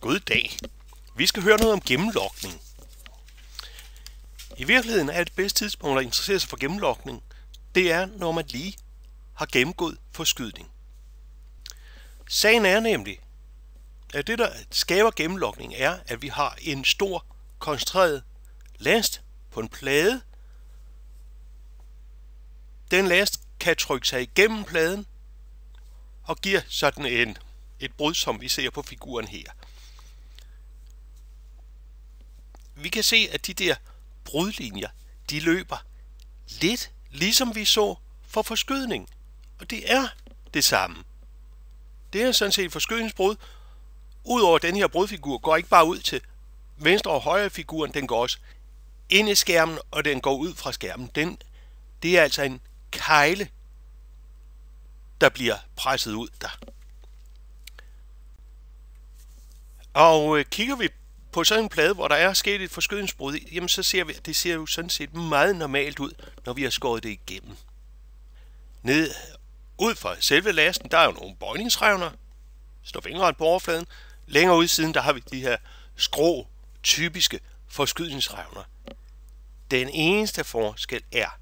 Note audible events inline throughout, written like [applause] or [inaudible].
God dag. Vi skal høre noget om gennemlokning. I virkeligheden er det bedste tidspunkt at interessere sig for gennemlokning, det er, når man lige har gennemgået forskydning. Sagen er nemlig, at det, der skaber gennemlokning, er, at vi har en stor, koncentreret last på en plade. Den last kan trykke sig igennem pladen og giver sådan en, et brud, som vi ser på figuren her vi kan se, at de der brudlinjer, de løber lidt ligesom vi så for forskydning. Og det er det samme. Det er sådan set forskydningsbrud. Udover den her brudfigur går ikke bare ud til venstre og højre figuren, den går også ind i skærmen, og den går ud fra skærmen. Den, det er altså en kejle, der bliver presset ud der. Og øh, kigger vi på sådan en plade, hvor der er sket et forskydningsbrud, jamen så ser vi, det ser jo sådan set meget normalt ud, når vi har skåret det igennem. Ned ud fra selve lasten, der er jo nogle bøjningsrevner, står fingeren på overfladen. Længere ud siden, der har vi de her skrå, typiske forskydningsrevner. Den eneste forskel er,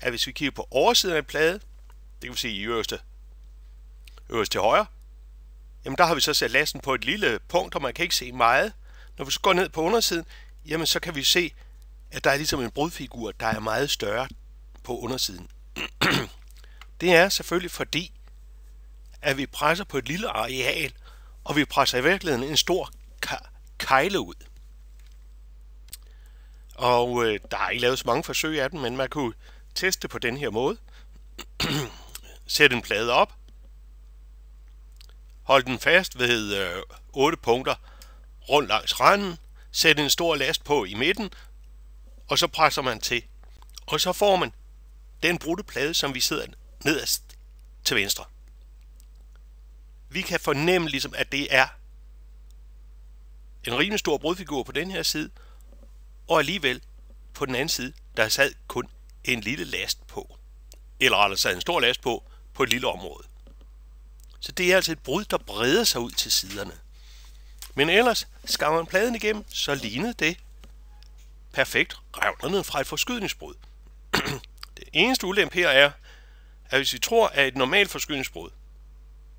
at hvis vi kigger på oversiden af pladen, det kan vi se i øverste, øverste til højre, jamen der har vi så sat lasten på et lille punkt, og man kan ikke se meget. Når vi så går ned på undersiden, jamen så kan vi se, at der er ligesom en brudfigur, der er meget større på undersiden. [clears throat] det er selvfølgelig fordi, at vi presser på et lille areal, og vi presser i virkeligheden en stor kejle ud. Og øh, der er ikke lavet så mange forsøg af den, men man kunne teste på den her måde. [clears throat] Sæt en plade op. Hold den fast ved øh, 8 punkter rundt langs randen, sætte en stor last på i midten, og så presser man til. Og så får man den brudte plade, som vi sidder nederst til venstre. Vi kan fornemme ligesom, at det er en rimelig stor brudfigur på den her side, og alligevel på den anden side, der sad kun en lille last på. Eller der sad en stor last på, på et lille område. Så det er altså et brud, der breder sig ud til siderne. Men ellers skar man pladen igennem, så lignede det perfekt revnerne fra et forskydningsbrud. [clears throat] det eneste ulempe her er, at hvis vi tror, at et normalt forskydningsbrud,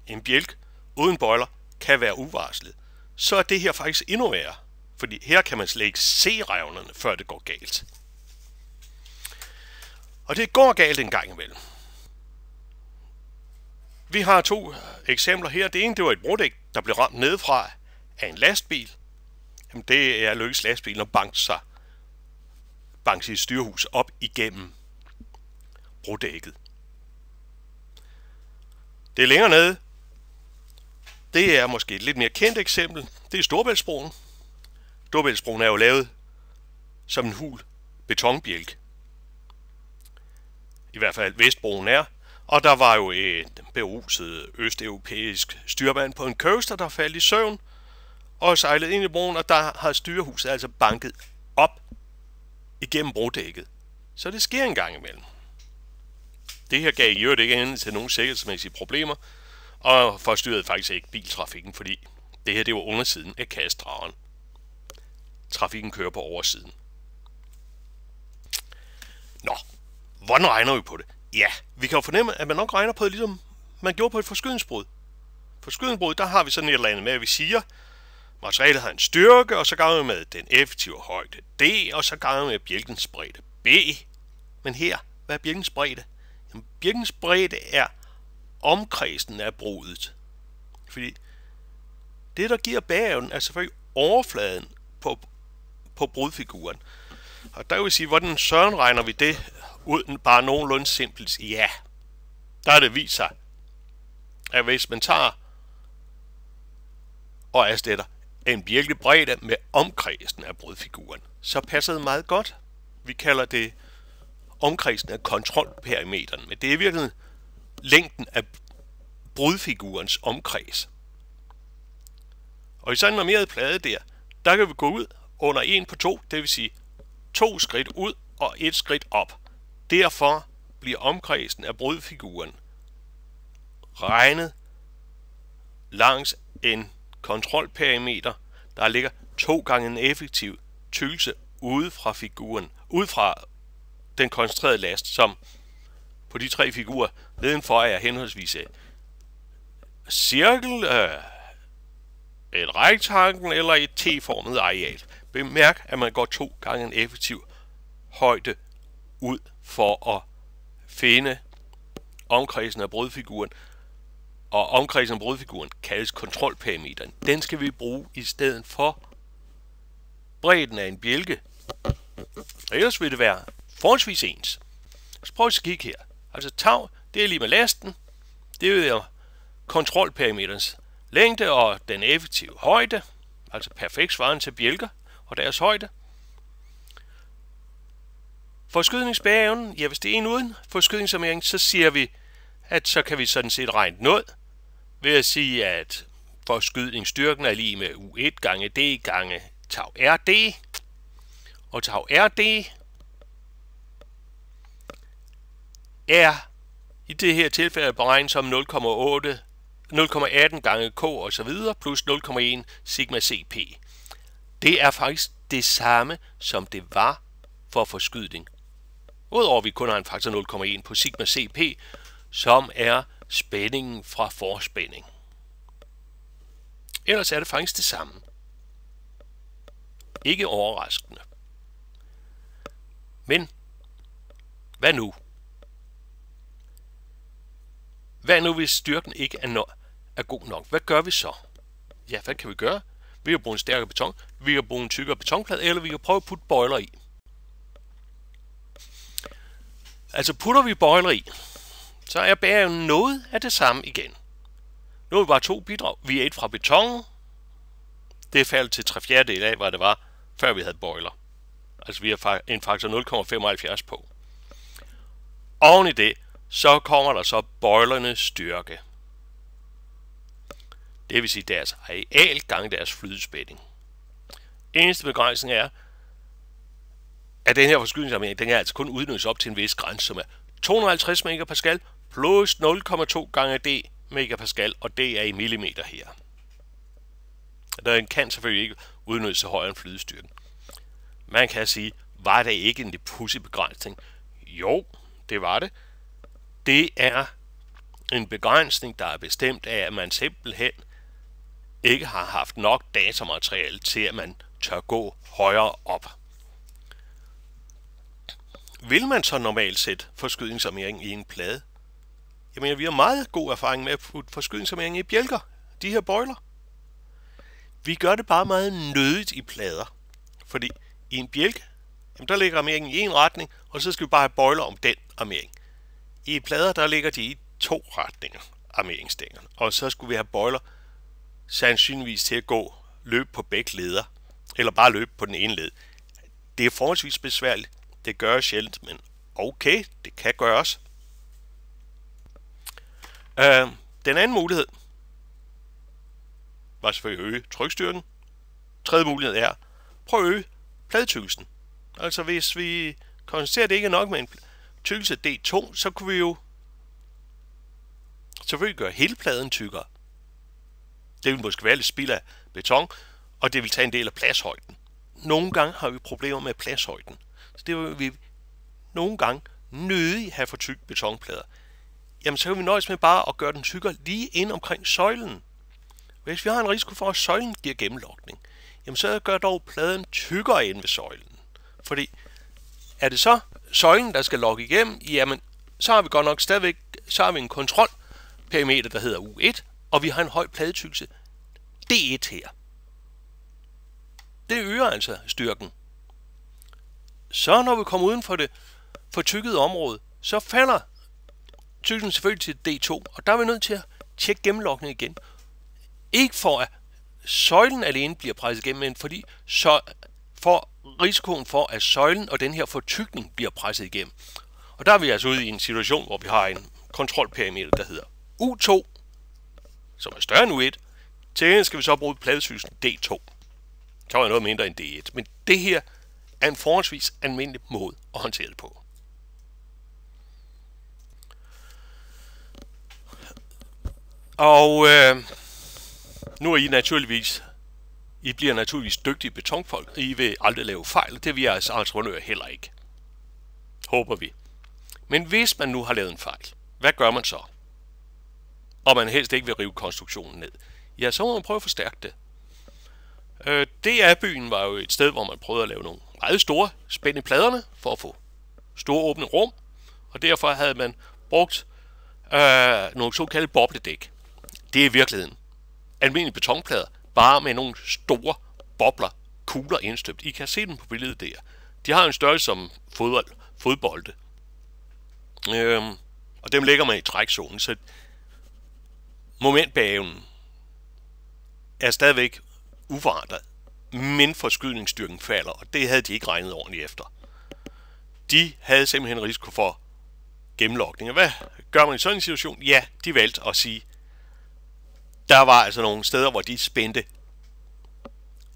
en bjælk uden bøjler, kan være uvarslet, så er det her faktisk endnu værre, fordi her kan man slet ikke se revnerne, før det går galt. Og det går galt en gang imellem. Vi har to eksempler her. Det ene, det var et brudæk, der blev ramt nedefra af en lastbil, jamen det er lykkes lastbilen at banke sig banke sit styrhus op igennem brodækket. Det er længere nede. Det er måske et lidt mere kendt eksempel. Det er Storbæltsbroen. Storbæltsbroen er jo lavet som en hul betonbjælk. I hvert fald Vestbroen er. Og der var jo et beruset østeuropæisk styrmand på en coaster, der faldt i søvn – og sejlet ind i broen, og der har styrehuset altså banket op igennem brodækket. Så det sker en gang imellem. Det her gav i øvrigt ikke anledning til nogen sikkerhedsmæssige problemer, og forstyrrede faktisk ikke biltrafikken, fordi det her det var undersiden af kastdrageren. Trafikken kører på oversiden. Nå, hvordan regner vi på det? Ja, vi kan jo fornemme, at man nok regner på det, ligesom man gjorde på et forskydningsbrud. På skydningsbrud, der har vi sådan et eller andet med, at vi siger, Materialet har en styrke, og så ganger vi med den effektive højde D, og så ganger vi med bjælkens bredde B. Men her, hvad er bjælkens bredde? Jamen, bjælkens bredde er omkredsen af brudet. Fordi det, der giver bæven, er selvfølgelig overfladen på, på brudfiguren. Og der vil sige, hvordan søren regner vi det ud, bare nogenlunde simpelt? Ja, der er det vist sig, at hvis man tager og erstatter en virkelig bredde med omkredsen af brødfiguren, så passer det meget godt. Vi kalder det omkredsen af kontrolperimeteren, men det er virkelig længden af brudfigurens omkreds. Og i sådan en normeret plade der, der kan vi gå ud under 1 på 2, det vil sige to skridt ud og et skridt op. Derfor bliver omkredsen af brudfiguren regnet langs en kontrolperimeter, der ligger to gange en effektiv tykkelse ude fra figuren, ud fra den koncentrerede last, som på de tre figurer nedenfor er henholdsvis en øh, cirkel, øh, en rektangel eller et T-formet areal. Bemærk, at man går to gange en effektiv højde ud for at finde omkredsen af brødfiguren, og omkredsen om rodfiguren kaldes kontrolparameteren. Den skal vi bruge i stedet for bredden af en bjælke. Og ellers vil det være forholdsvis ens. Så prøv at kigge her. Altså tag, det er lige med lasten. Det er kontrolparameterens længde og den effektive højde. Altså perfekt svaren til bjælker og deres højde. Forskydningsbæven, ja hvis det er en uden forskydningsarmering, så siger vi, at så kan vi sådan set regne noget ved at sige, at forskydningsstyrken er lige med U1 gange D gange tau RD. Og tau RD er i det her tilfælde beregnet som 0,8 0,18 gange K og så videre, plus 0,1 sigma CP. Det er faktisk det samme, som det var for forskydning. Udover at vi kun har en faktor 0,1 på sigma CP, som er spændingen fra forspænding. Ellers er det faktisk det samme. Ikke overraskende. Men, hvad nu? Hvad nu, hvis styrken ikke er, no- er god nok? Hvad gør vi så? Ja, hvad kan vi gøre? Vi kan bruge en stærkere beton, vi kan bruge en tykkere betonplade, eller vi kan prøve at putte bøjler i. Altså putter vi bøjler i, så er bæren noget af det samme igen. Nu var to bidrag. Vi er et fra beton. Det faldt til 3 fjerdedel af, hvad det var, før vi havde boiler. Altså vi har en faktor 0,75 på. Oven i det, så kommer der så boilernes styrke. Det vil sige deres areal gange deres flydespænding. Eneste begrænsning er, at den her forskydningsarmering, den er altså kun udnyttes op til en vis grænse, som er 250 MPa plus 0,2 gange d megapascal, og det er i millimeter her. Den kan selvfølgelig ikke udnytte sig højere end flydestyrken. Man kan sige, var det ikke en lidt begrænsning? Jo, det var det. Det er en begrænsning, der er bestemt af, at man simpelthen ikke har haft nok datamateriale til, at man tør gå højere op. Vil man så normalt sætte forskydningsarmering i en plade? Jeg mener, vi har meget god erfaring med at putte forskydningsarmering i bjælker. De her bøjler. Vi gør det bare meget nødigt i plader. Fordi i en bjælke, jamen der ligger armeringen i en retning, og så skal vi bare have bøjler om den armering. I plader, der ligger de i to retninger, armeringsstængerne. Og så skulle vi have bøjler sandsynligvis til at gå løb på begge leder, eller bare løb på den ene led. Det er forholdsvis besværligt. Det gør sjældent, men okay, det kan gøres. Øh, den anden mulighed var selvfølgelig at øge trykstyrken. Tredje mulighed er, prøv at øge pladetykkelsen. Altså hvis vi koncentrerer det ikke nok med en tykkelse D2, så kunne vi jo selvfølgelig gøre hele pladen tykkere. Det vil måske være lidt spild af beton, og det vil tage en del af pladshøjden. Nogle gange har vi problemer med pladshøjden. Så det vil vi nogle gange nødig have for tyk betonplader jamen så kan vi nøjes med bare at gøre den tykkere lige ind omkring søjlen. Hvis vi har en risiko for, at søjlen giver gennemlokning, jamen så gør dog pladen tykkere ind ved søjlen. Fordi er det så søjlen, der skal lokke igennem, jamen så har vi godt nok stadigvæk så har vi en kontrolperimeter, der hedder U1, og vi har en høj pladetykkelse D1 her. Det øger altså styrken. Så når vi kommer uden for det fortykkede område, så falder cyklen selvfølgelig til D2, og der er vi nødt til at tjekke gennemlokningen igen. Ikke for at søjlen alene bliver presset igennem, men fordi så for risikoen for, at søjlen og den her fortykning bliver presset igennem. Og der er vi altså ude i en situation, hvor vi har en kontrolperimeter, der hedder U2, som er større end U1. Til gengæld skal vi så bruge pladesylsen D2. Så er noget mindre end D1. Men det her er en forholdsvis almindelig måde at håndtere det på. Og øh, nu er I naturligvis, I bliver naturligvis dygtige betonfolk, og I vil aldrig lave fejl. Det vil jeres entreprenører heller ikke. Håber vi. Men hvis man nu har lavet en fejl, hvad gør man så? Og man helst ikke vil rive konstruktionen ned. Ja, så må man prøve at forstærke det. Øh, DR-byen var jo et sted, hvor man prøvede at lave nogle meget store spænd i pladerne for at få store åbne rum, og derfor havde man brugt øh, nogle såkaldte bobledæk. Det er virkeligheden. Almindelige betonplader, bare med nogle store bobler, kugler indstøbt. I kan se dem på billedet der. De har en størrelse som fodbold, fodbolde. Øhm, og dem lægger man i trækzonen, så momentbæven er stadigvæk uforandret, men forskydningsstyrken falder, og det havde de ikke regnet ordentligt efter. De havde simpelthen risiko for gennemlokning. Og hvad gør man i sådan en situation? Ja, de valgte at sige, der var altså nogle steder, hvor de spændte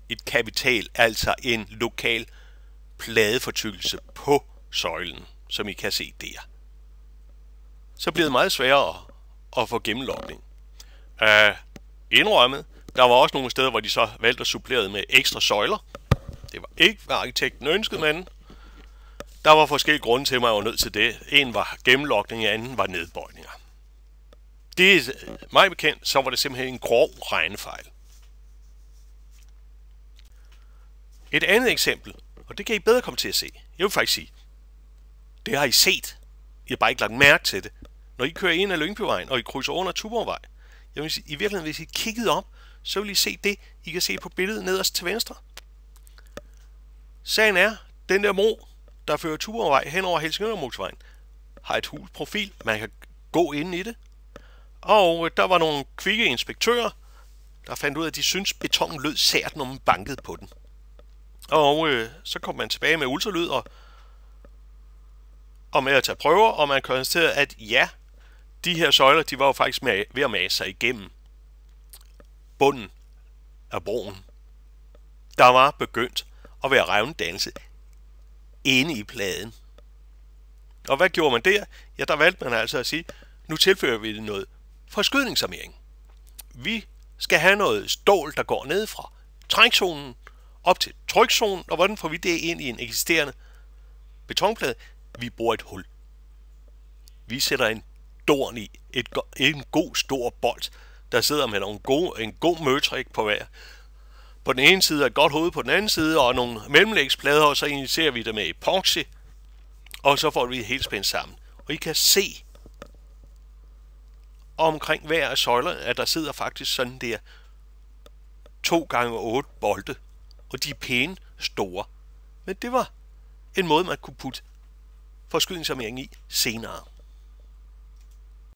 et kapital, altså en lokal pladefortykkelse på søjlen, som I kan se der. Så bliver det meget sværere at få gennemlokning. Uh, øh, indrømmet, der var også nogle steder, hvor de så valgte at supplere med ekstra søjler. Det var ikke, hvad arkitekten ønskede, men der var forskellige grunde til, at man var nødt til det. En var gennemlokning, anden var nedbøjninger. Det, er meget bekendt, så var det simpelthen en grov regnefejl. Et andet eksempel, og det kan I bedre komme til at se. Jeg vil faktisk sige, det har I set. I har bare ikke lagt mærke til det. Når I kører ind ad Lyngbyvejen, og I krydser under Tuborgvej, jeg vil sige, i virkeligheden, hvis I kiggede op, så vil I se det, I kan se på billedet nederst til venstre. Sagen er, den der bro, der fører Tuborgvej hen over Helsingør motorvejen, har et hul profil. Man kan gå ind i det, og øh, der var nogle kvikke inspektører, der fandt ud af, at de syntes, at betonen lød sært, når man bankede på den. Og øh, så kom man tilbage med ultralyd og, og med at tage prøver, og man konstaterede, at ja, de her søjler, de var jo faktisk med, ved at mase sig igennem bunden af broen. Der var begyndt at være revnedannelse inde i pladen. Og hvad gjorde man der? Ja, der valgte man altså at sige, nu tilfører vi det noget forskydningsarmering. Vi skal have noget stål, der går ned fra trækzonen op til trykzonen, og hvordan får vi det ind i en eksisterende betonplade? Vi bruger et hul. Vi sætter en dorn i, et, en god stor bold, der sidder med nogle gode, en god møtrik på hver. På den ene side er et godt hoved, på den anden side, og nogle mellemlægsplader, og så initierer vi det med epoxy, og så får vi det helt spændt sammen. Og I kan se, og omkring hver af søjlerne, at der sidder faktisk sådan der to gange 8 bolde, og de er pæne store. Men det var en måde, man kunne putte forskydningsarmering i senere.